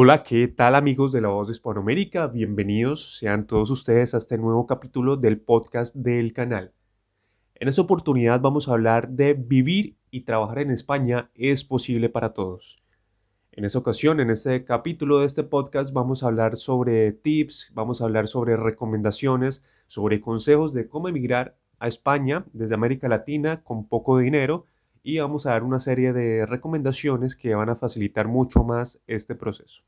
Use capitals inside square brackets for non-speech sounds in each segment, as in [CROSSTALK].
Hola, ¿qué tal amigos de la voz de Hispanoamérica? Bienvenidos sean todos ustedes a este nuevo capítulo del podcast del canal. En esta oportunidad vamos a hablar de vivir y trabajar en España es posible para todos. En esta ocasión, en este capítulo de este podcast, vamos a hablar sobre tips, vamos a hablar sobre recomendaciones, sobre consejos de cómo emigrar a España desde América Latina con poco dinero y vamos a dar una serie de recomendaciones que van a facilitar mucho más este proceso.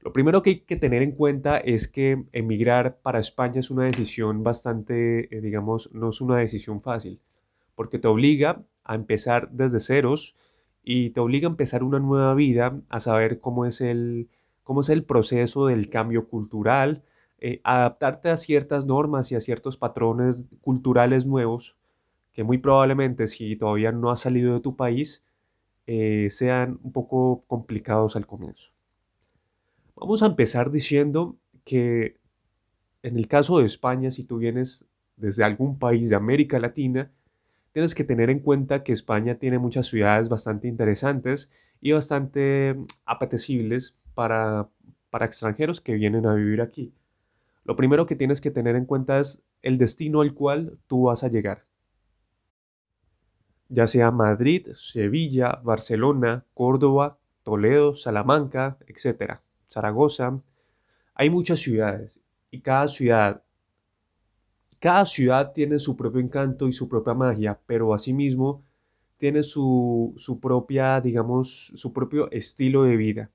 Lo primero que hay que tener en cuenta es que emigrar para España es una decisión bastante, eh, digamos, no es una decisión fácil, porque te obliga a empezar desde ceros y te obliga a empezar una nueva vida, a saber cómo es el, cómo es el proceso del cambio cultural, eh, adaptarte a ciertas normas y a ciertos patrones culturales nuevos que muy probablemente si todavía no has salido de tu país, eh, sean un poco complicados al comienzo. Vamos a empezar diciendo que en el caso de España, si tú vienes desde algún país de América Latina, tienes que tener en cuenta que España tiene muchas ciudades bastante interesantes y bastante apetecibles para, para extranjeros que vienen a vivir aquí. Lo primero que tienes que tener en cuenta es el destino al cual tú vas a llegar ya sea Madrid, Sevilla, Barcelona, Córdoba, Toledo, Salamanca, etc. Zaragoza. Hay muchas ciudades y cada ciudad, cada ciudad tiene su propio encanto y su propia magia, pero asimismo tiene su, su propia, digamos, su propio estilo de vida.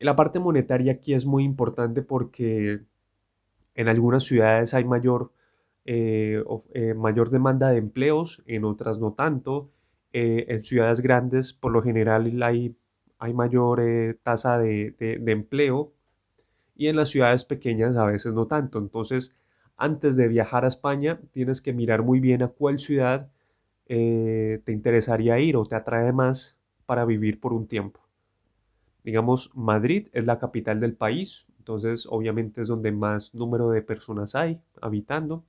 La parte monetaria aquí es muy importante porque en algunas ciudades hay mayor eh, eh, mayor demanda de empleos, en otras no tanto. Eh, en ciudades grandes, por lo general, hay, hay mayor tasa de, de, empleo y en las ciudades pequeñas a veces no tanto. Entonces, antes de viajar a España, tienes que mirar muy bien a cuál ciudad te interesaría ir o te atrae más para vivir por un tiempo. Digamos, Madrid es la capital del país, entonces obviamente es donde más número de personas hay habitando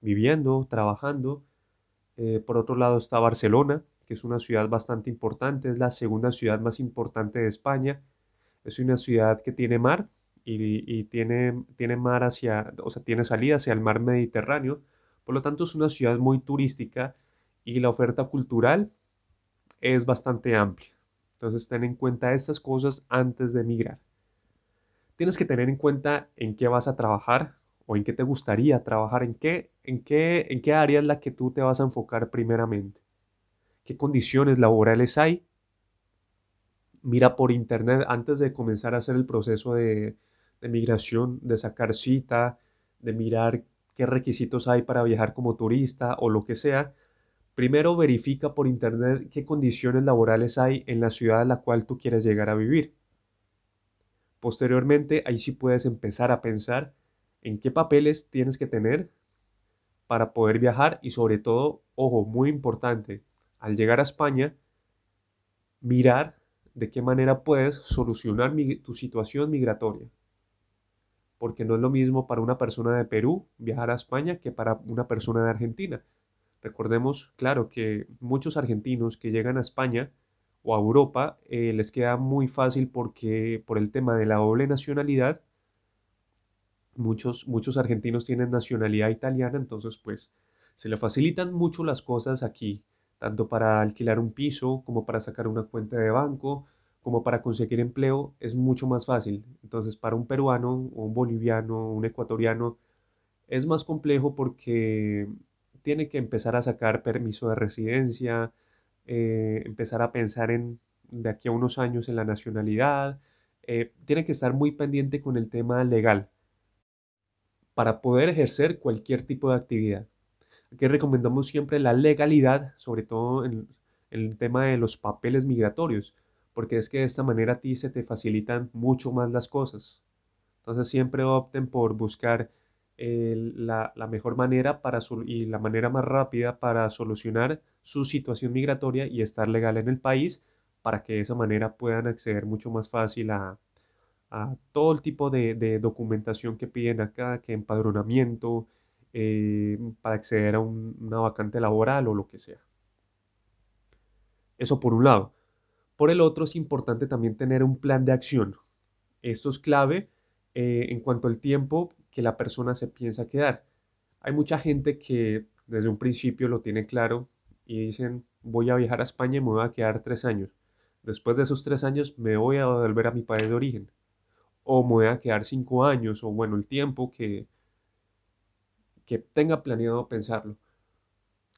viviendo, trabajando. Eh, por otro lado está Barcelona, que es una ciudad bastante importante, es la segunda ciudad más importante de España. Es una ciudad que tiene mar y, tiene, tiene mar hacia, o tiene salida hacia el mar Mediterráneo. Por lo tanto, es una ciudad muy turística y la oferta cultural es bastante amplia. Entonces, ten en cuenta estas cosas antes de emigrar. Tienes que tener en cuenta en qué vas a trabajar, o en qué te gustaría trabajar, en qué, en qué, en qué área es la que tú te vas a enfocar primeramente, qué condiciones laborales hay. Mira por internet antes de comenzar a hacer el proceso de, de migración, de sacar cita, de mirar qué requisitos hay para viajar como turista o lo que sea. Primero verifica por internet qué condiciones laborales hay en la ciudad a la cual tú quieres llegar a vivir. Posteriormente, ahí sí puedes empezar a pensar en qué papeles tienes que tener para poder viajar y sobre todo, ojo, muy importante, al llegar a España, mirar de qué manera puedes solucionar tu situación migratoria. Porque no es lo mismo para una persona de Perú viajar a España que para una persona de Argentina. Recordemos, claro, que muchos argentinos que llegan a España o a Europa eh, les queda muy fácil porque por el tema de la doble nacionalidad Muchos, argentinos tienen nacionalidad italiana, entonces pues se le facilitan mucho las cosas aquí, tanto para alquilar un piso como para sacar una cuenta de banco, como para conseguir empleo, es mucho más fácil. Entonces para un peruano, o un boliviano, un ecuatoriano, es más complejo porque tiene que empezar a sacar permiso de residencia, eh, empezar a pensar en de aquí a unos años en la nacionalidad, eh, tiene que estar muy pendiente con el tema legal para poder ejercer cualquier tipo de actividad. Aquí recomendamos siempre la legalidad, sobre todo en, el tema de los papeles migratorios, porque es que de esta manera a ti se te facilitan mucho más las cosas. Entonces siempre opten por buscar eh, la, mejor manera para y la manera más rápida para solucionar su situación migratoria y estar legal en el país para que de esa manera puedan acceder mucho más fácil a, a todo el tipo de, documentación que piden acá, que empadronamiento, eh, para acceder a una vacante laboral o lo que sea. Eso por un lado. Por el otro es importante también tener un plan de acción. Esto es clave eh, en cuanto al tiempo que la persona se piensa quedar. Hay mucha gente que desde un principio lo tiene claro y dicen voy a viajar a España y me voy a quedar tres años. Después de esos tres años me voy a volver a mi país de origen o me voy a quedar cinco años, o bueno, el tiempo que, que tenga planeado pensarlo.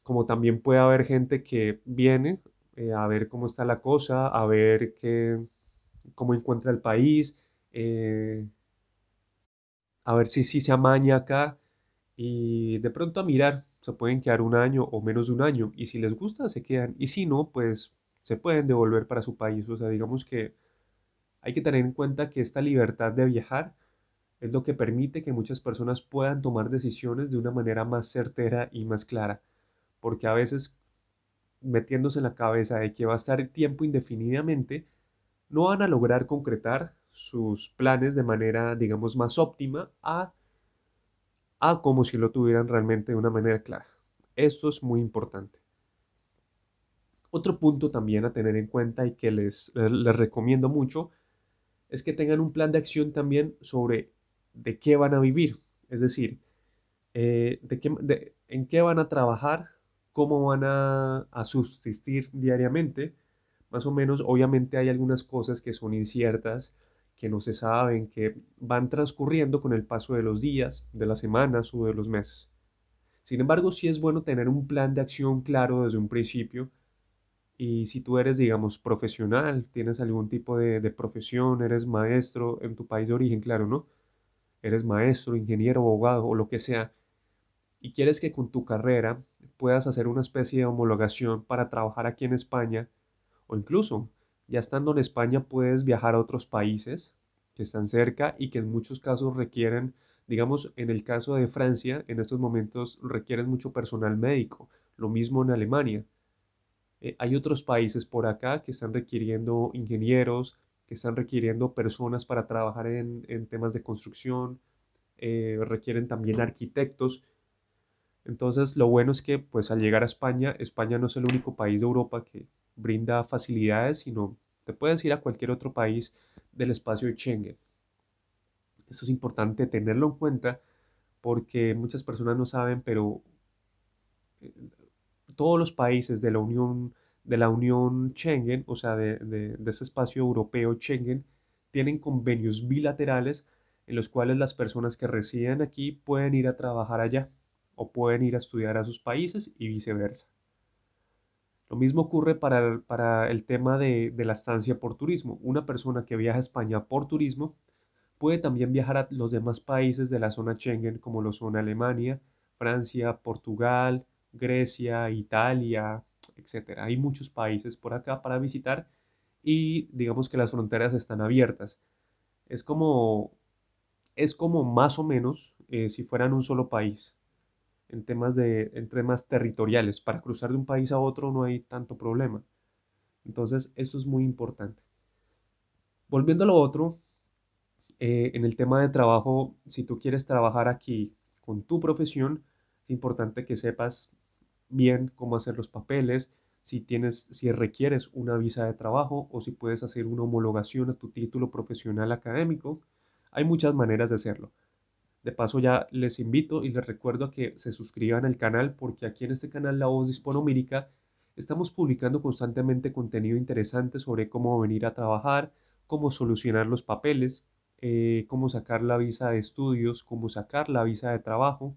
Como también puede haber gente que viene eh, a ver cómo está la cosa, a ver qué, cómo encuentra el país, eh, a ver si, si se amaña acá y de pronto a mirar. Se pueden quedar un año o menos de un año y si les gusta se quedan y si no, pues se pueden devolver para su país. O sea, digamos que hay que tener en cuenta que esta libertad de viajar es lo que permite que muchas personas puedan tomar decisiones de una manera más certera y más clara, porque a veces metiéndose en la cabeza de que va a estar el tiempo indefinidamente, no van a lograr concretar sus planes de manera, digamos, más óptima a, a como si lo tuvieran realmente de una manera clara. Esto es muy importante. Otro punto también a tener en cuenta y que les, les recomiendo mucho es que tengan un plan de acción también sobre de qué van a vivir, es decir, eh, de qué, de, en qué van a trabajar, cómo van a, a subsistir diariamente. Más o menos, obviamente hay algunas cosas que son inciertas, que no se saben, que van transcurriendo con el paso de los días, de las semanas o de los meses. Sin embargo, sí es bueno tener un plan de acción claro desde un principio y si tú eres, digamos, profesional, tienes algún tipo de, profesión, eres maestro en tu país de origen, claro, ¿no? Eres maestro, ingeniero, abogado o lo que sea, y quieres que con tu carrera puedas hacer una especie de homologación para trabajar aquí en España, o incluso ya estando en España puedes viajar a otros países que están cerca y que en muchos casos requieren, digamos, en el caso de Francia, en estos momentos requieren mucho personal médico, lo mismo en Alemania eh, hay otros países por acá que están requiriendo ingenieros, que están requiriendo personas para trabajar en, en temas de construcción, eh, requieren también arquitectos. Entonces, lo bueno es que pues al llegar a España, España no es el único país de Europa que brinda facilidades, sino te puedes ir a cualquier otro país del espacio de Schengen. Eso es importante tenerlo en cuenta porque muchas personas no saben, pero eh, todos los países de la Unión, de la Unión Schengen, o sea, de, de, ese espacio europeo Schengen, tienen convenios bilaterales en los cuales las personas que residen aquí pueden ir a trabajar allá o pueden ir a estudiar a sus países y viceversa. Lo mismo ocurre para el, tema de, de, la estancia por turismo. Una persona que viaja a España por turismo puede también viajar a los demás países de la zona Schengen como lo son Alemania, Francia, Portugal, Grecia, Italia, etc. Hay muchos países por acá para visitar y digamos que las fronteras están abiertas. Es como, es como más o menos eh, si fueran un solo país en temas, de, temas territoriales. Para cruzar de un país a otro no hay tanto problema. Entonces, eso es muy importante. Volviendo a lo otro, eh, en el tema de trabajo, si tú quieres trabajar aquí con tu profesión, es importante que sepas bien cómo hacer los papeles, si tienes, si requieres una visa de trabajo o si puedes hacer una homologación a tu título profesional académico. Hay muchas maneras de hacerlo. De paso ya les invito y les recuerdo a que se suscriban al canal porque aquí en este canal La Voz Disponomírica estamos publicando constantemente contenido interesante sobre cómo venir a trabajar, cómo solucionar los papeles, eh, cómo sacar la visa de estudios, cómo sacar la visa de trabajo,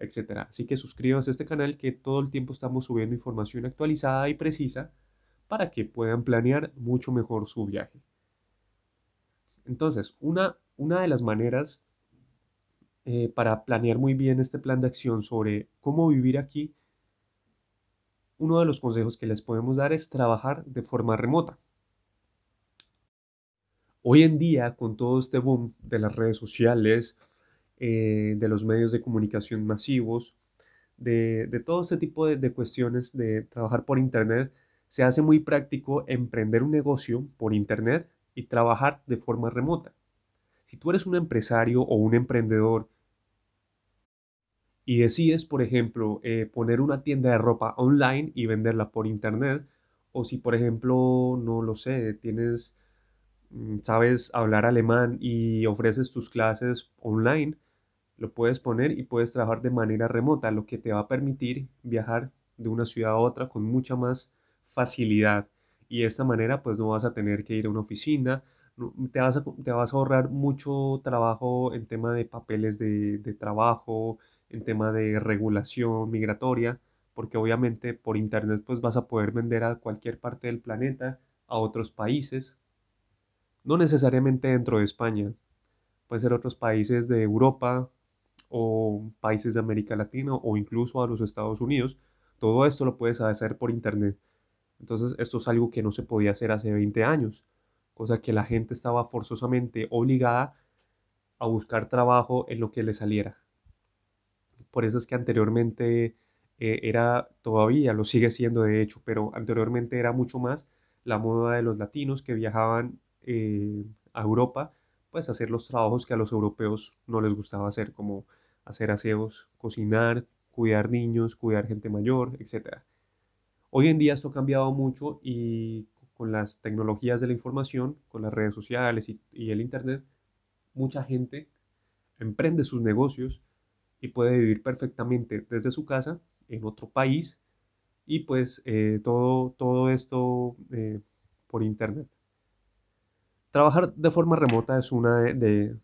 etcétera, Así que suscríbanse a este canal que todo el tiempo estamos subiendo información actualizada y precisa para que puedan planear mucho mejor su viaje. Entonces, una, una de las maneras eh, para planear muy bien este plan de acción sobre cómo vivir aquí, uno de los consejos que les podemos dar es trabajar de forma remota. Hoy en día, con todo este boom de las redes sociales, eh, de los medios de comunicación masivos, de, todo ese tipo de, cuestiones de trabajar por Internet, se hace muy práctico emprender un negocio por Internet y trabajar de forma remota. Si tú eres un empresario o un emprendedor y decides, por ejemplo, eh, poner una tienda de ropa online y venderla por Internet, o si, por ejemplo, no lo sé, tienes mm, sabes hablar alemán y ofreces tus clases online, lo puedes poner y puedes trabajar de manera remota, lo que te va a permitir viajar de una ciudad a otra con mucha más facilidad. Y de esta manera pues no vas a tener que ir a una oficina, te vas a, te vas a ahorrar mucho trabajo en tema de papeles de, trabajo, en tema de regulación migratoria, porque obviamente por internet pues vas a poder vender a cualquier parte del planeta, a otros países, no necesariamente dentro de España, puede ser otros países de Europa, o países de América Latina o incluso a los Estados Unidos. Todo esto lo puedes hacer por Internet. Entonces esto es algo que no se podía hacer hace 20 años, cosa que la gente estaba forzosamente obligada a buscar trabajo en lo que le saliera. Por eso es que anteriormente eh, era todavía, lo sigue siendo de hecho, pero anteriormente era mucho más la moda de los latinos que viajaban eh, a Europa, pues hacer los trabajos que a los europeos no les gustaba hacer, como hacer aseos, cocinar, cuidar niños, cuidar gente mayor, etc. Hoy en día esto ha cambiado mucho y con las tecnologías de la información, con las redes sociales y, el Internet, mucha gente emprende sus negocios y puede vivir perfectamente desde su casa en otro país y pues eh, todo, todo esto eh, por internet. Trabajar de forma remota es una de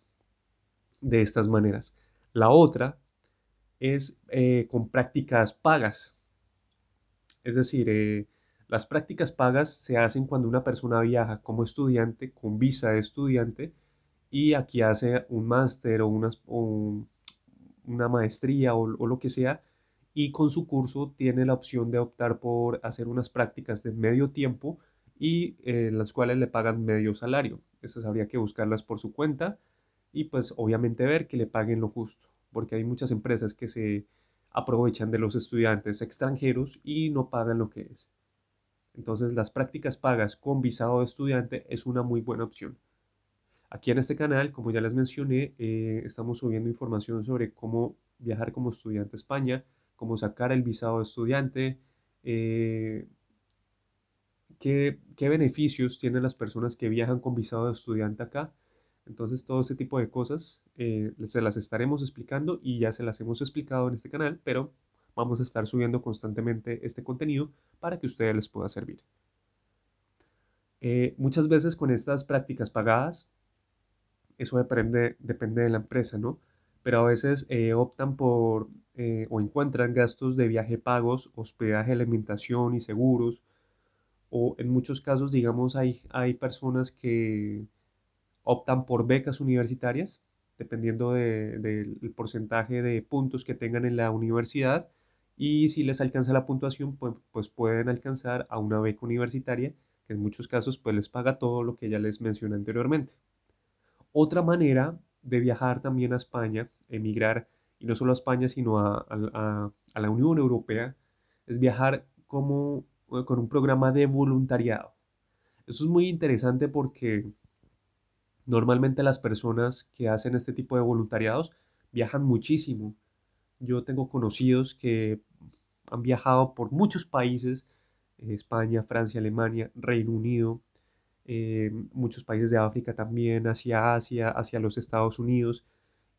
estas maneras. La otra es eh, con prácticas pagas. Es decir, eh, las prácticas pagas se hacen cuando una persona viaja como estudiante, con visa de estudiante, y aquí hace un máster o, una, maestría o, lo que sea, y con su curso tiene la opción de optar por hacer unas prácticas de medio tiempo y eh, las cuales le pagan medio salario. esas habría que buscarlas por su cuenta y pues obviamente ver que le paguen lo justo, porque hay muchas empresas que se aprovechan de los estudiantes extranjeros y no pagan lo que es. Entonces las prácticas pagas con visado de estudiante es una muy buena opción. Aquí en este canal, como ya les mencioné, eh, estamos subiendo información sobre cómo viajar como estudiante a España, cómo sacar el visado de estudiante, eh, qué beneficios tienen las personas que viajan con visado de estudiante acá entonces todo ese tipo de cosas eh, se las estaremos explicando y ya se las hemos explicado en este canal, pero vamos a estar subiendo constantemente este contenido para que ustedes les pueda servir. Eh, muchas veces con estas prácticas pagadas, eso depende, depende de la empresa, ¿no? Pero a veces eh, optan por o encuentran gastos de viaje pagos, hospedaje, alimentación y seguros. O en muchos casos, digamos, hay, hay personas que optan por becas universitarias, dependiendo del de, porcentaje de puntos que tengan en la universidad. Y si les alcanza la puntuación, pues, pues, pueden alcanzar a una beca universitaria, que en muchos casos pues les paga todo lo que ya les mencioné anteriormente. Otra manera de viajar también a España, emigrar, y no solo a España, sino a, a, a la Unión Europea, es viajar como, eh, con un programa de voluntariado. Eso es muy interesante porque Normalmente las personas que hacen este tipo de voluntariados viajan muchísimo. Yo tengo conocidos que han viajado por muchos países, España, Francia, Alemania, Reino Unido, eh, muchos países de África también, hacia Asia, hacia los Estados Unidos,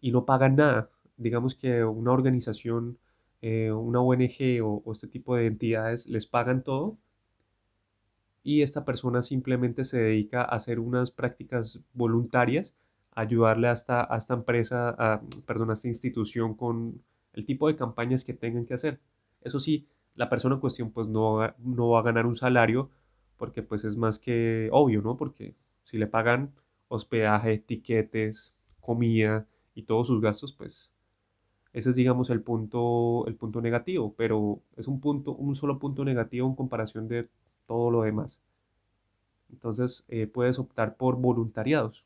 y no pagan nada. Digamos que una organización, eh, una ONG o este tipo de entidades les pagan todo y esta persona simplemente se dedica a hacer unas prácticas voluntarias, ayudarle a esta, a esta empresa, a, perdón, a esta institución con el tipo de campañas que tengan que hacer. Eso sí, la persona en cuestión pues no, no va a ganar un salario porque pues es más que obvio, ¿no? Porque si le pagan hospedaje, tiquetes, comida y todos sus gastos, pues ese es digamos el punto, el punto negativo, pero es un punto, un solo punto negativo en comparación de todo lo demás. Entonces eh, puedes optar por voluntariados.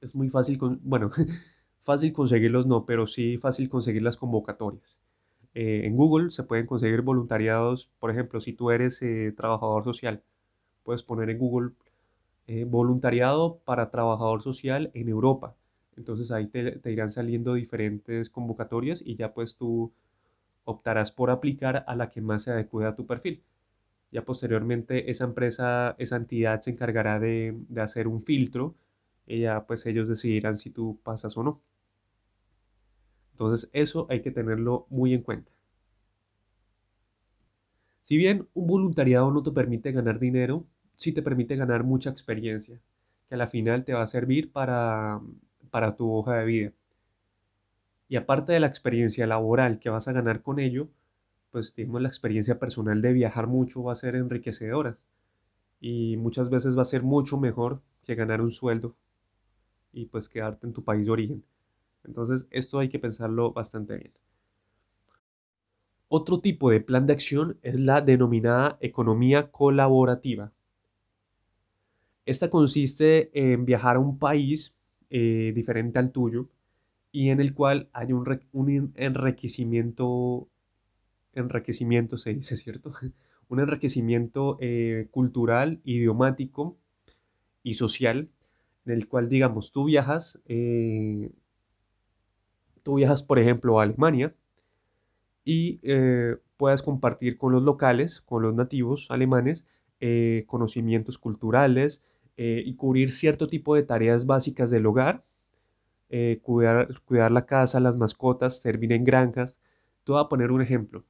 Es muy fácil, con, bueno, [LAUGHS] fácil conseguirlos no, pero sí fácil conseguir las convocatorias. Eh, en Google se pueden conseguir voluntariados, por ejemplo, si tú eres eh, trabajador social, puedes poner en Google voluntariado para trabajador social en Europa. Entonces ahí te, te irán saliendo diferentes convocatorias y ya pues tú optarás por aplicar a la que más se adecue a tu perfil. Ya posteriormente esa empresa, esa entidad se encargará de, hacer un filtro y ya pues ellos decidirán si tú pasas o no. Entonces eso hay que tenerlo muy en cuenta. Si bien un voluntariado no te permite ganar dinero, sí te permite ganar mucha experiencia, que a la final te va a servir para, para tu hoja de vida. Y aparte de la experiencia laboral que vas a ganar con ello, pues digamos la experiencia personal de viajar mucho va a ser enriquecedora y muchas veces va a ser mucho mejor que ganar un sueldo y pues quedarte en tu país de origen. Entonces esto hay que pensarlo bastante bien. Otro tipo de plan de acción es la denominada economía colaborativa. Esta consiste en viajar a un país eh, diferente al tuyo y en el cual hay un, un enriquecimiento enriquecimiento, se dice, [LAUGHS] ¿cierto? un enriquecimiento eh, cultural, idiomático y social, en el cual, digamos, tú viajas, eh, tú viajas, por ejemplo, a Alemania y eh, puedas compartir con los locales, con los nativos alemanes, conocimientos culturales y cubrir cierto tipo de tareas básicas del hogar, cuidar, cuidar la casa, las mascotas, servir en granjas. Te voy a poner un ejemplo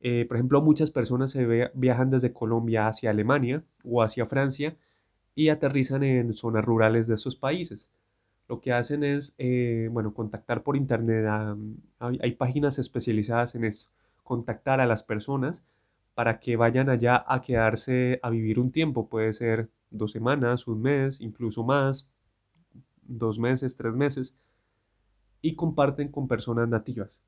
eh, por ejemplo, muchas personas se viajan desde Colombia hacia Alemania o hacia Francia y aterrizan en zonas rurales de esos países. Lo que hacen es, eh, contactar por internet. Mm, hay páginas especializadas en eso. Contactar a las personas para que vayan allá a quedarse a vivir un tiempo. Puede ser dos semanas, un mes, incluso más, dos meses, tres meses. Y comparten con personas nativas.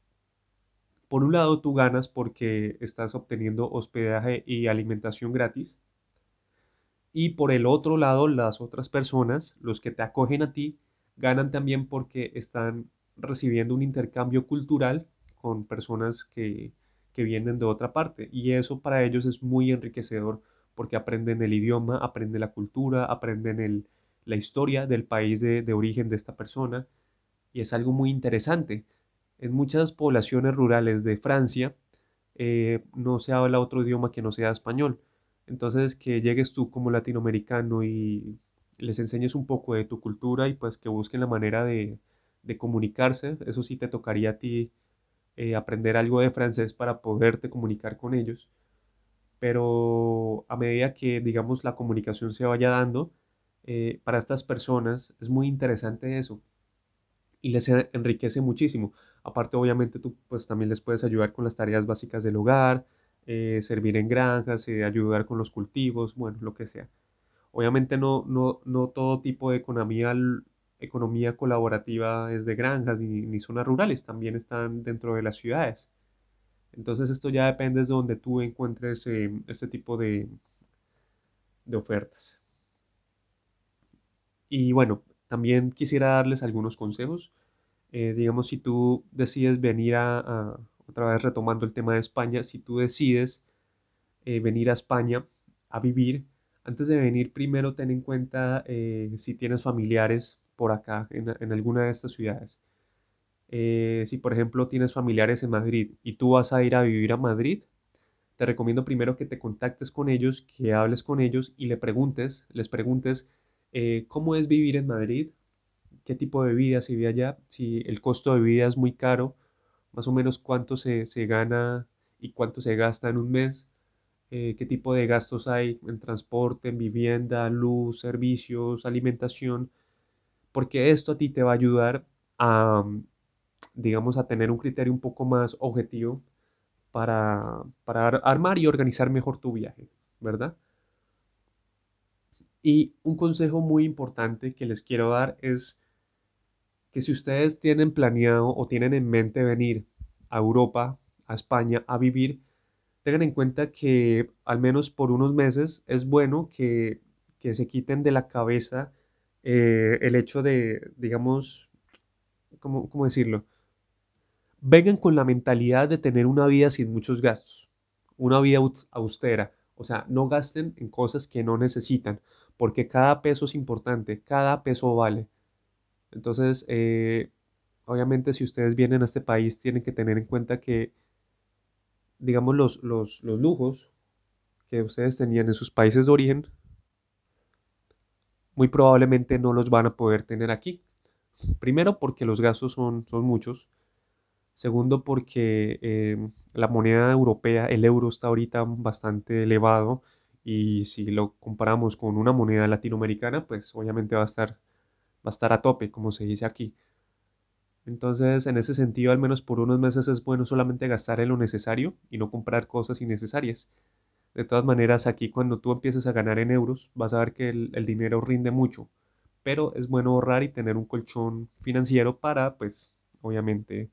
Por un lado, tú ganas porque estás obteniendo hospedaje y alimentación gratis. Y por el otro lado, las otras personas, los que te acogen a ti, ganan también porque están recibiendo un intercambio cultural con personas que, vienen de otra parte. Y eso para ellos es muy enriquecedor porque aprenden el idioma, aprenden la cultura, aprenden el, la historia del país de origen de esta persona. Y es algo muy interesante en muchas poblaciones rurales de Francia eh, no se habla otro idioma que no sea español. Entonces, que llegues tú como latinoamericano y les enseñes un poco de tu cultura y pues que busquen la manera de, comunicarse. Eso sí te tocaría a ti eh, aprender algo de francés para poderte comunicar con ellos. Pero a medida que, digamos, la comunicación se vaya dando, eh, para estas personas es muy interesante eso, y les e, enriquece muchísimo. Aparte, obviamente, tú pues también les puedes ayudar con las tareas básicas del hogar, eh, servir en granjas, eh, ayudar con los cultivos, bueno, lo que sea. Obviamente no, no, no todo tipo de economía, economía colaborativa es de granjas ni, zonas rurales, también están dentro de las ciudades. Entonces esto ya depende de donde tú encuentres eh, este tipo de, de ofertas. Y bueno, también quisiera darles algunos consejos. Eh, digamos, si tú decides venir a, otra vez retomando el tema de España, si tú decides eh, venir a España a vivir, antes de venir primero ten en cuenta eh, si tienes familiares por acá, en, en alguna de estas ciudades. si por ejemplo tienes familiares en Madrid y tú vas a ir a vivir a Madrid, te recomiendo primero que te contactes con ellos, que hables con ellos y le preguntes, les preguntes eh, cómo es vivir en Madrid, qué tipo de vida se vive allá, si el costo de vida es muy caro, más o menos cuánto se, gana y cuánto se gasta en un mes, eh, qué tipo de gastos hay en transporte, en vivienda, luz, servicios, alimentación, porque esto a ti te va a ayudar a, digamos, a tener un criterio un poco más objetivo para armar y organizar mejor tu viaje, ¿verdad? Y un consejo muy importante que les quiero dar es que si ustedes tienen planeado o tienen en mente venir a Europa, a España, a vivir, tengan en cuenta que al menos por unos meses es bueno que, se quiten de la cabeza eh, el hecho de, digamos, ¿cómo, ¿cómo decirlo? Vengan con la mentalidad de tener una vida sin muchos gastos, una vida austera, o sea, no gasten en cosas que no necesitan porque cada peso es importante, cada peso vale. Entonces, eh, obviamente si ustedes vienen a este país tienen que tener en cuenta que, digamos, los, lujos que ustedes tenían en sus países de origen, muy probablemente no los van a poder tener aquí. Primero porque los gastos son, son muchos. Segundo porque eh, la moneda europea, el euro está ahorita bastante elevado y si lo comparamos con una moneda latinoamericana, pues obviamente va a estar, va a, estar a tope, como se dice aquí. Entonces, en ese sentido, al menos por unos meses es bueno solamente gastar en lo necesario y no comprar cosas innecesarias. De todas maneras, aquí cuando tú empieces a ganar en euros, vas a ver que el, dinero rinde mucho, pero es bueno ahorrar y tener un colchón financiero para, pues, obviamente,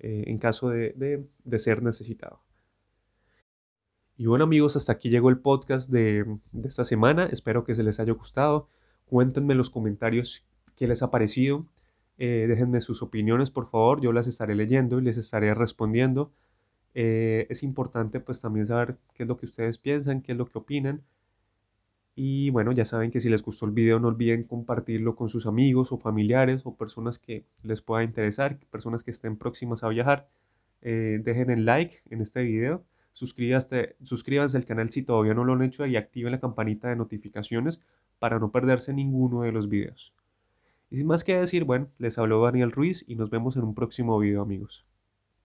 eh, en caso de, de ser necesitado. Y bueno amigos, hasta aquí llegó el podcast de, esta semana. Espero que se les haya gustado. Cuéntenme los comentarios que les ha parecido. Eh, déjenme sus opiniones, por favor. Yo las estaré leyendo y les estaré respondiendo. Eh, es importante pues también saber qué es lo que ustedes piensan, qué es lo que opinan. Y bueno, ya saben que si les gustó el video no olviden compartirlo con sus amigos o familiares o personas que les pueda interesar, personas que estén próximas a viajar. Eh, dejen el like en este video suscríbanse al canal si todavía no lo han hecho y activen la campanita de notificaciones para no perderse ninguno de los videos. Y sin más que decir, bueno, les habló Daniel Ruiz y nos vemos en un próximo video amigos.